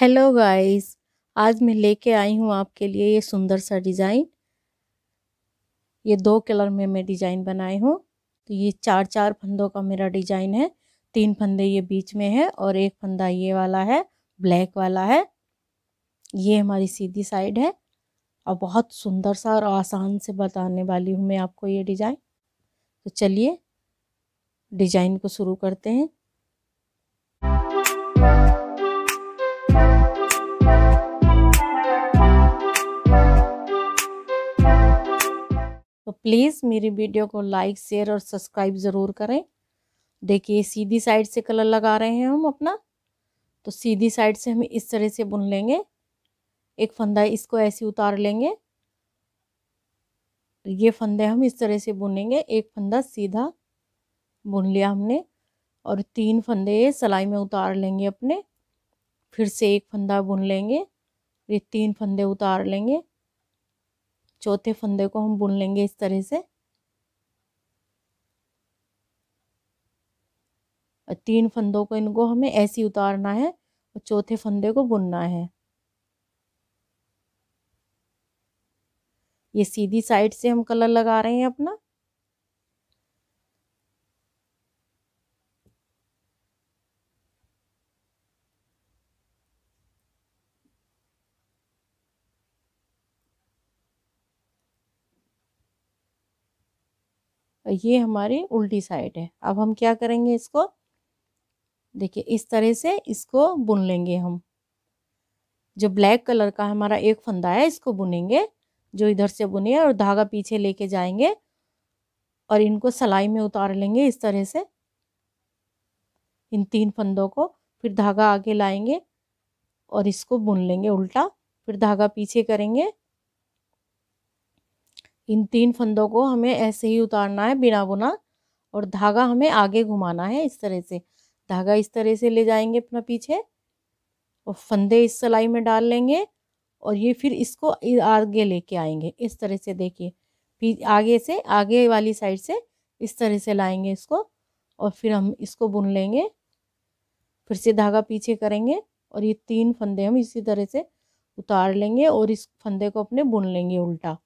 hello guys आज मैं लेके आई हूँ आपके लिए ये सुंदर सा डिज़ाइन ये दो कलर में मैं डिज़ाइन बनाई हूँ तो ये चार चार फंदों का मेरा डिज़ाइन है तीन फंदे ये बीच में है और एक फंदा ये वाला है ब्लैक वाला है ये हमारी सीधी साइड है और बहुत सुंदर सा और आसान से बताने वाली हूँ मैं आपको ये डिज़ाइन तो चलिए डिज़ाइन को शुरू करते हैं प्लीज़ मेरी वीडियो को लाइक शेयर और सब्सक्राइब ज़रूर करें देखिए सीधी साइड से कलर लगा रहे हैं हम अपना तो सीधी साइड से हम इस तरह से बुन लेंगे एक फंदा इसको ऐसे उतार लेंगे ये फंदे हम इस तरह से बुनेंगे एक फंदा सीधा बुन लिया हमने और तीन फंदे सिलाई में उतार लेंगे अपने फिर से एक फंदा बुन लेंगे ये तीन फंदे उतार लेंगे चौथे फंदे को हम बुन लेंगे इस तरह से और तीन फंदों को इनको हमें ऐसे उतारना है और चौथे फंदे को बुनना है ये सीधी साइड से हम कलर लगा रहे हैं अपना ये हमारी उल्टी साइड है अब हम क्या करेंगे इसको देखिए इस तरह से इसको बुन लेंगे हम जो ब्लैक कलर का हमारा एक फंदा है इसको बुनेंगे जो इधर से बुने और धागा पीछे लेके जाएंगे और इनको सलाई में उतार लेंगे इस तरह से इन तीन फंदों को फिर धागा आगे लाएंगे और इसको बुन लेंगे उल्टा फिर धागा पीछे करेंगे इन तीन फंदों को हमें ऐसे ही उतारना है बिना बुना और धागा हमें आगे घुमाना है इस तरह से धागा इस तरह से ले जाएंगे अपना पीछे और फंदे इस सिलाई में डाल लेंगे और ये फिर इसको आगे लेके आएंगे इस तरह से देखिए आगे से आगे वाली साइड से इस तरह से लाएंगे इसको और फिर हम इसको बुन लेंगे फिर से धागा पीछे करेंगे और ये तीन फंदे हम इसी तरह से उतार लेंगे और इस फंदे को अपने बुन लेंगे उल्टा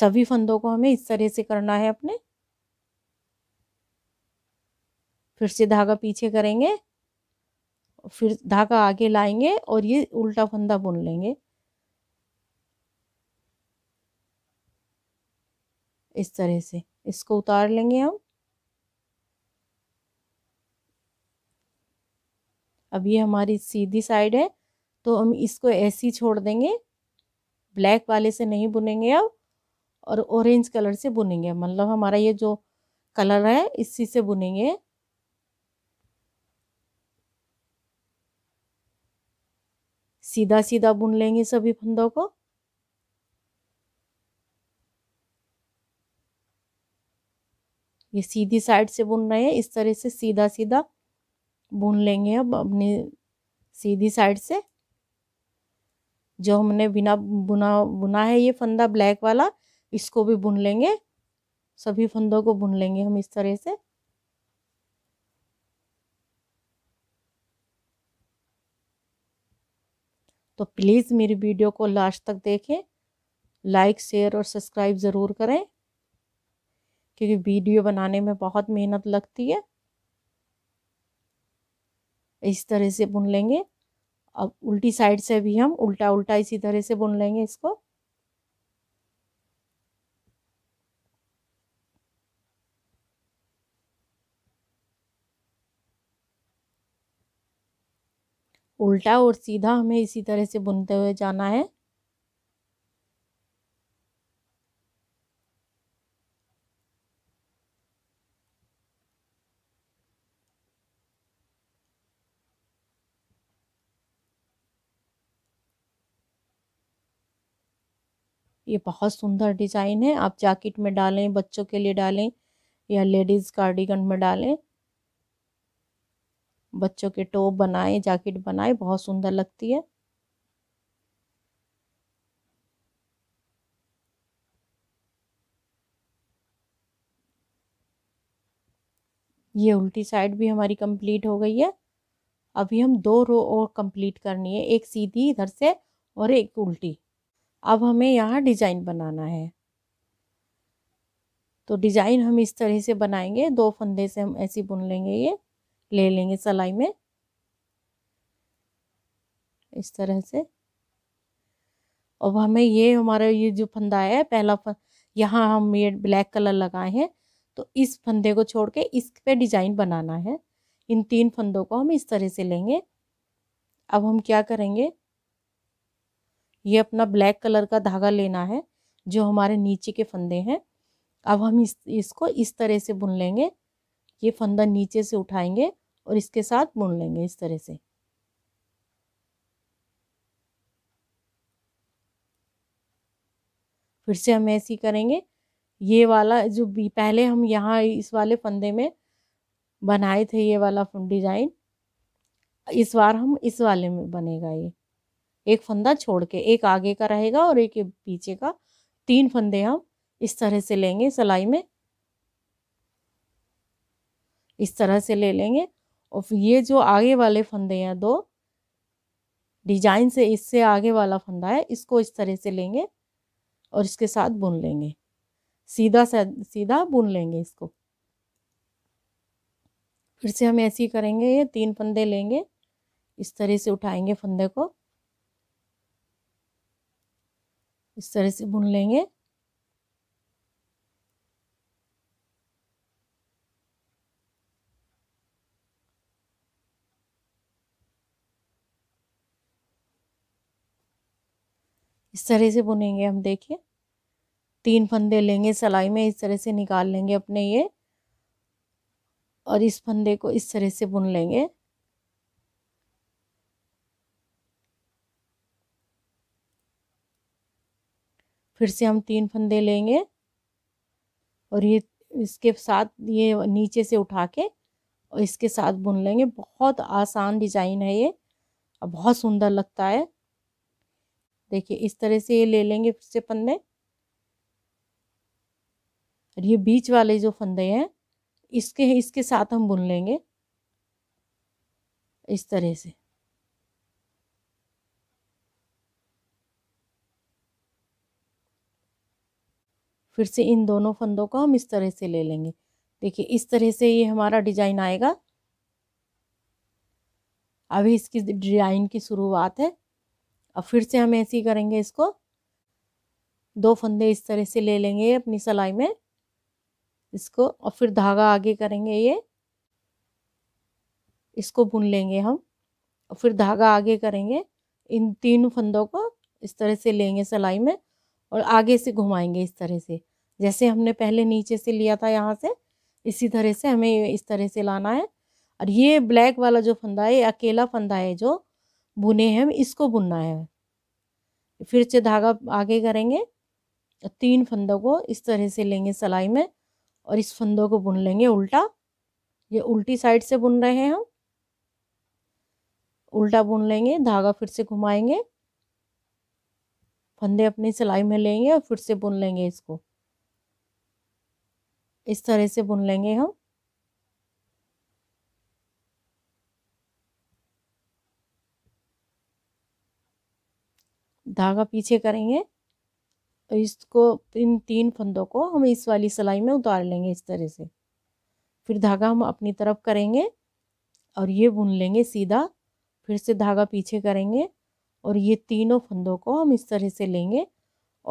सभी फंदों को हमें इस तरह से करना है अपने फिर से धागा पीछे करेंगे फिर धागा आगे लाएंगे और ये उल्टा फंदा बुन लेंगे इस तरह से इसको उतार लेंगे हम अब ये हमारी सीधी साइड है तो हम इसको ऐसी छोड़ देंगे ब्लैक वाले से नहीं बुनेंगे अब और ऑरेंज कलर से बुनेंगे मतलब हमारा ये जो कलर है इसी से बुनेंगे सीधा सीधा बुन लेंगे सभी फंदों को ये सीधी साइड से बुन रहे हैं इस तरह से सीधा सीधा बुन लेंगे अब अपनी सीधी साइड से जो हमने बिना बुना बुना है ये फंदा ब्लैक वाला इसको भी बुन लेंगे सभी फंदों को बुन लेंगे हम इस तरह से तो प्लीज़ मेरी वीडियो को लास्ट तक देखें लाइक शेयर और सब्सक्राइब ज़रूर करें क्योंकि वीडियो बनाने में बहुत मेहनत लगती है इस तरह से बुन लेंगे अब उल्टी साइड से भी हम उल्टा उल्टा इसी तरह से बुन लेंगे इसको उल्टा और सीधा हमें इसी तरह से बुनते हुए जाना है ये बहुत सुंदर डिज़ाइन है आप जैकेट में डालें बच्चों के लिए डालें या लेडीज़ कार्डिगन में डालें बच्चों के टॉप बनाए जैकेट बनाए बहुत सुंदर लगती है ये उल्टी साइड भी हमारी कंप्लीट हो गई है अभी हम दो रो और कंप्लीट करनी है एक सीधी इधर से और एक उल्टी अब हमें यहाँ डिजाइन बनाना है तो डिजाइन हम इस तरह से बनाएंगे दो फंदे से हम ऐसी बुन लेंगे ये ले लेंगे सलाई में इस तरह से अब हमें ये हमारा ये जो फंदा है पहला फंद यहाँ हम ये ब्लैक कलर लगाए हैं तो इस फंदे को छोड़ के इस पे डिजाइन बनाना है इन तीन फंदों को हम इस तरह से लेंगे अब हम क्या करेंगे ये अपना ब्लैक कलर का धागा लेना है जो हमारे नीचे के फंदे हैं अब हम इस इसको इस तरह से बुन लेंगे ये फंदा नीचे से उठाएंगे और इसके साथ बुन लेंगे इस तरह से फिर से हम ऐसी करेंगे ये वाला जो पहले हम यहाँ इस वाले फंदे में बनाए थे ये वाला डिज़ाइन इस बार हम इस वाले में बनेगा ये एक फंदा छोड़ के एक आगे का रहेगा और एक पीछे का तीन फंदे हम इस तरह से लेंगे सिलाई में इस तरह से ले लेंगे और ये जो आगे वाले फंदे हैं दो डिजाइन से इससे आगे वाला फंदा है इसको इस तरह से लेंगे और इसके साथ बुन लेंगे सीधा सा सीधा बुन लेंगे इसको फिर से हम ऐसे ही करेंगे ये तीन फंदे लेंगे इस तरह से उठाएंगे फंदे को इस तरह से बुन लेंगे तरह से बुनेंगे हम देखिए तीन फंदे लेंगे सलाई में इस तरह से निकाल लेंगे अपने ये और इस फंदे को इस तरह से बुन लेंगे फिर से हम तीन फंदे लेंगे और ये इसके साथ ये नीचे से उठा के और इसके साथ बुन लेंगे बहुत आसान डिजाइन है ये और बहुत सुंदर लगता है देखिए इस तरह से ये ले लेंगे फिर से फंदे और ये बीच वाले जो फंदे हैं इसके इसके साथ हम बुन लेंगे इस तरह से फिर से इन दोनों फंदों को हम इस तरह से ले लेंगे देखिए इस तरह से ये हमारा डिजाइन आएगा अभी इसकी डिजाइन की शुरुआत है अब फिर से हम ऐसे ही करेंगे इसको दो फंदे इस तरह से ले लेंगे अपनी सलाई में इसको और फिर धागा आगे करेंगे ये इसको बुन लेंगे हम और फिर धागा आगे करेंगे इन तीन फंदों को इस तरह से लेंगे सलाई में और आगे से घुमाएंगे इस तरह से जैसे हमने पहले नीचे से लिया था यहाँ से इसी तरह से हमें इस तरह से लाना है और ये ब्लैक वाला जो फंदा है ये अकेला फंदा है जो बुने हैं इसको बुनना है फिर से धागा आगे करेंगे तीन फंदों को इस तरह से लेंगे सिलाई में और इस फंदों को बुन लेंगे उल्टा ये उल्टी साइड से बुन रहे हैं हम उल्टा बुन लेंगे धागा फिर से घुमाएंगे फंदे अपनी सिलाई में लेंगे और फिर से बुन लेंगे इसको इस तरह से बुन लेंगे हम धागा पीछे करेंगे इसको इन तीन फंदों को हम इस वाली सिलाई में उतार लेंगे इस तरह से फिर धागा हम अपनी तरफ करेंगे और ये बुन लेंगे सीधा फिर से धागा पीछे करेंगे और ये तीनों फंदों को हम इस तरह से लेंगे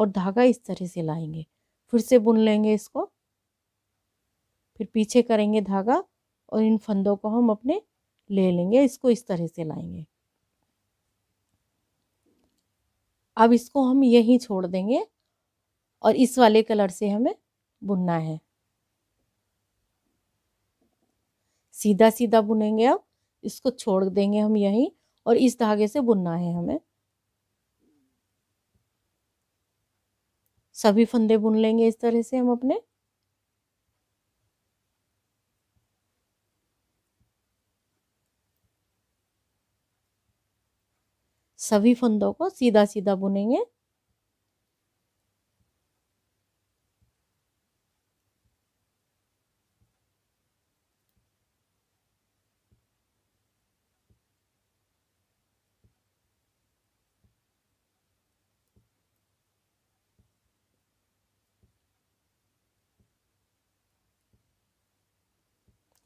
और धागा इस तरह से लाएंगे फिर से बुन लेंगे इसको फिर पीछे करेंगे धागा और इन फंदों को हम अपने ले लेंगे इसको इस तरह से लाएंगे अब इसको हम यहीं छोड़ देंगे और इस वाले कलर से हमें बुनना है सीधा सीधा बुनेंगे अब इसको छोड़ देंगे हम यहीं और इस धागे से बुनना है हमें सभी फंदे बुन लेंगे इस तरह से हम अपने सभी फंदों को सीधा सीधा बुनेंगे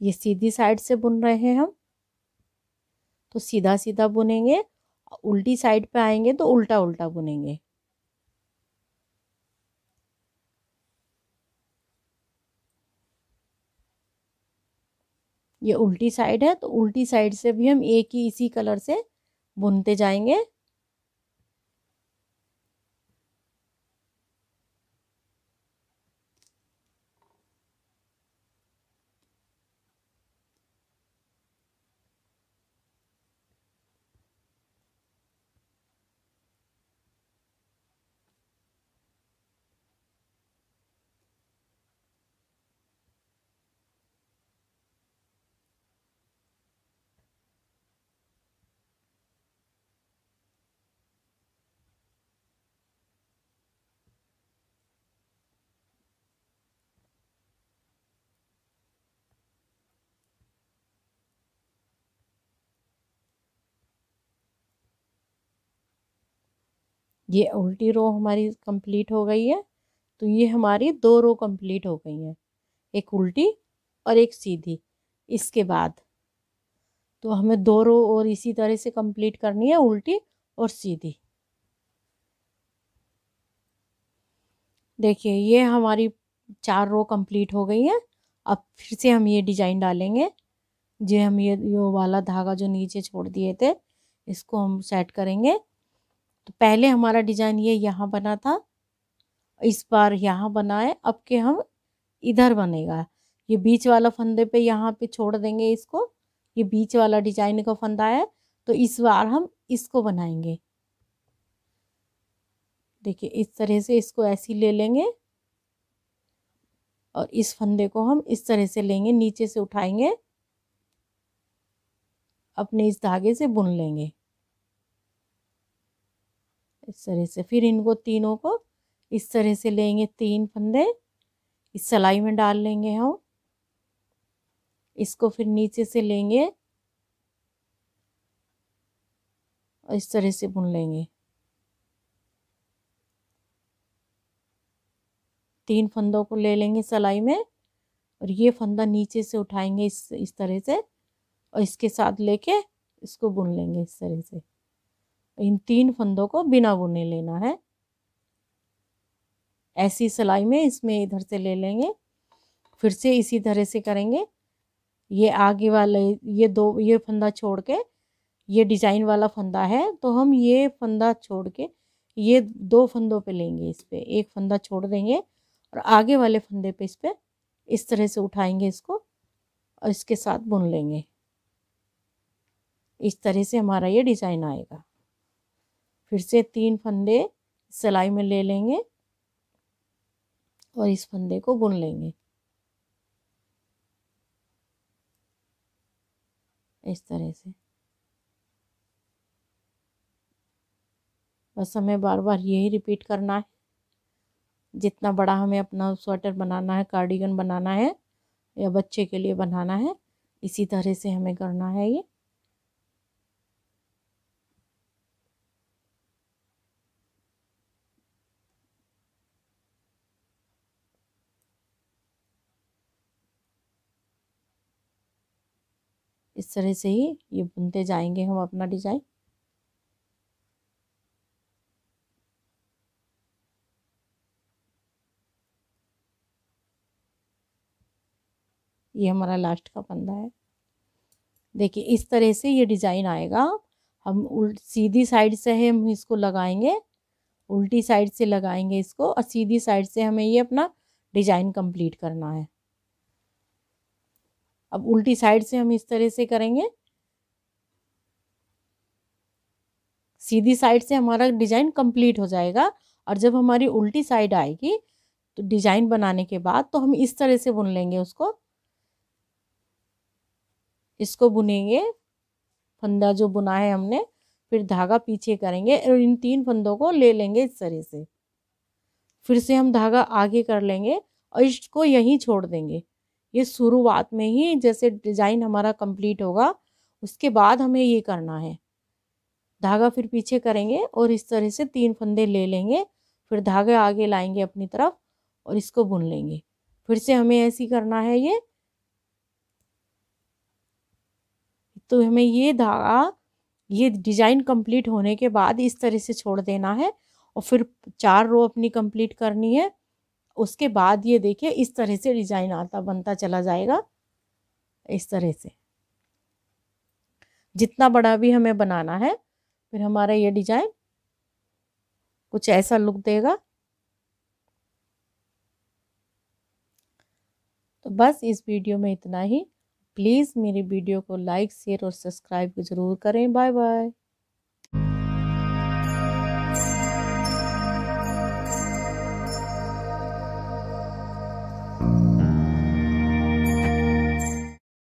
ये सीधी साइड से बुन रहे हैं हम तो सीधा सीधा बुनेंगे उल्टी साइड पे आएंगे तो उल्टा उल्टा बुनेंगे ये उल्टी साइड है तो उल्टी साइड से भी हम एक ही इसी कलर से बुनते जाएंगे ये उल्टी रो हमारी कंप्लीट हो गई है तो ये हमारी दो रो कंप्लीट हो गई हैं एक उल्टी और एक सीधी इसके बाद तो हमें दो रो और इसी तरह से कंप्लीट करनी है उल्टी और सीधी देखिए ये हमारी चार रो कंप्लीट हो गई है अब फिर से हम ये डिजाइन डालेंगे जो हम ये यो वाला धागा जो नीचे छोड़ दिए थे इसको हम सेट करेंगे तो पहले हमारा डिज़ाइन ये यहाँ बना था इस बार यहाँ बनाए अब के हम इधर बनेगा ये बीच वाला फंदे पे यहाँ पे छोड़ देंगे इसको ये बीच वाला डिजाइन का फंदा है तो इस बार हम इसको बनाएंगे देखिए इस तरह से इसको ऐसी ले लेंगे और इस फंदे को हम इस तरह से लेंगे नीचे से उठाएंगे अपने इस धागे से बुन लेंगे इस तरह से फिर इनको तीनों को इस तरह से लेंगे तीन फंदे इस सलाई में डाल लेंगे हम इसको फिर नीचे से लेंगे और इस तरह से बुन लेंगे तीन फंदों को ले लेंगे सलाई में और ये फंदा नीचे से उठाएंगे इस इस तरह से और इसके साथ लेके इसको बुन लेंगे इस तरह से इन तीन फंदों को बिना बुने लेना है ऐसी सिलाई में इसमें इधर से ले लेंगे फिर से इसी तरह से करेंगे ये आगे वाले ये दो ये फंदा छोड़ के ये डिजाइन वाला फंदा है तो हम ये फंदा छोड़ के ये दो फंदों पे लेंगे इस पर एक फंदा छोड़ देंगे और आगे वाले फंदे पे इस पर इस तरह से उठाएंगे इसको और इसके साथ बुन लेंगे इस तरह से हमारा ये डिज़ाइन आएगा फिर से तीन फंदे सिलाई में ले लेंगे और इस फंदे को बुन लेंगे इस तरह से बस हमें बार बार यही रिपीट करना है जितना बड़ा हमें अपना स्वेटर बनाना है कार्डिगन बनाना है या बच्चे के लिए बनाना है इसी तरह से हमें करना है ये इस तरह से ही ये बुनते जाएंगे हम अपना डिजाइन ये हमारा लास्ट का फंदा है देखिए इस तरह से ये डिज़ाइन आएगा हम उल्ट सीधी साइड से हम इसको लगाएंगे उल्टी साइड से लगाएंगे इसको और सीधी साइड से हमें ये अपना डिज़ाइन कंप्लीट करना है अब उल्टी साइड से हम इस तरह से करेंगे सीधी साइड से हमारा डिजाइन कंप्लीट हो जाएगा और जब हमारी उल्टी साइड आएगी तो डिजाइन बनाने के बाद तो हम इस तरह से बुन लेंगे उसको इसको बुनेंगे फंदा जो बुना है हमने फिर धागा पीछे करेंगे और इन तीन फंदों को ले लेंगे इस तरह से फिर से हम धागा आगे कर लेंगे और इसको यहीं छोड़ देंगे ये शुरुआत में ही जैसे डिज़ाइन हमारा कंप्लीट होगा उसके बाद हमें ये करना है धागा फिर पीछे करेंगे और इस तरह से तीन फंदे ले लेंगे फिर धागे आगे लाएंगे अपनी तरफ और इसको बुन लेंगे फिर से हमें ऐसे ही करना है ये तो हमें ये धागा ये डिजाइन कंप्लीट होने के बाद इस तरह से छोड़ देना है और फिर चार रो अपनी कंप्लीट करनी है उसके बाद ये देखिए इस तरह से डिजाइन आता बनता चला जाएगा इस तरह से जितना बड़ा भी हमें बनाना है फिर हमारा ये डिजाइन कुछ ऐसा लुक देगा तो बस इस वीडियो में इतना ही प्लीज़ मेरी वीडियो को लाइक शेयर और सब्सक्राइब ज़रूर करें बाय बाय